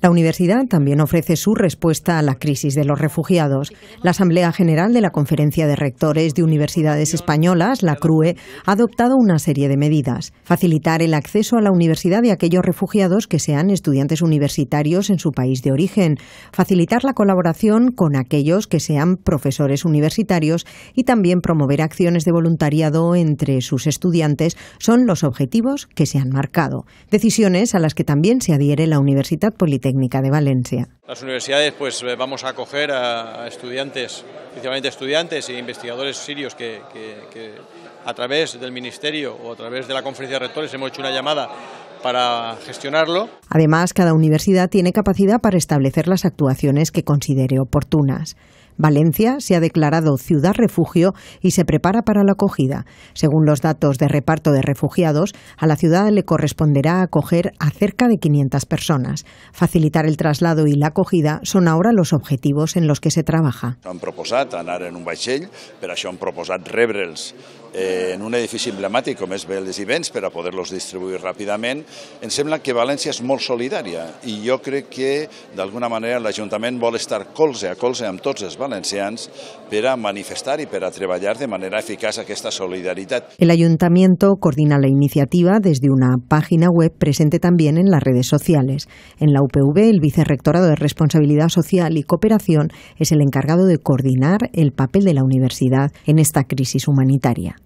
La universidad también ofrece su respuesta a la crisis de los refugiados. La Asamblea General de la Conferencia de Rectores de Universidades Españolas, la CRUE, ha adoptado una serie de medidas. Facilitar el acceso a la universidad de aquellos refugiados que sean estudiantes universitarios en su país de origen. Facilitar la colaboración con aquellos que sean profesores universitarios y también promover acciones de voluntariado entre sus estudiantes son los objetivos que se han marcado. Decisiones a las que también se adhiere la Universidad Politécnica de Valencia. Las universidades pues eh, vamos a acoger a, estudiantes, principalmente estudiantes e investigadores sirios que a través del Ministerio o a través de la Conferencia de Rectores hemos hecho una llamada para gestionarlo. Además, cada universidad tiene capacidad para establecer las actuaciones que considere oportunas. Valencia se ha declarado ciudad refugio y se prepara para la acogida. Según los datos de reparto de refugiados, a la ciudad le corresponderá acoger a cerca de 500 personas. Facilitar el traslado i la acogida són ara los objetivos en los que se trabaja. Han proposat anar en un vaixell, per això han proposat rebre'ls eh, en un edifici emblemàtic com és Vélez i Vents per a poder-los distribuir ràpidament. Em sembla que València és molt solidària i jo crec que d'alguna manera l'Ajuntament vol estar colze a colze amb tots els valencians manifestar y de manera esta solidaridad. El ayuntamiento coordina la iniciativa desde una página web presente también en las redes sociales. En la UPV, el vicerrectorado de Responsabilidad Social y Cooperación es el encargado de coordinar el papel de la universidad en esta crisis humanitaria.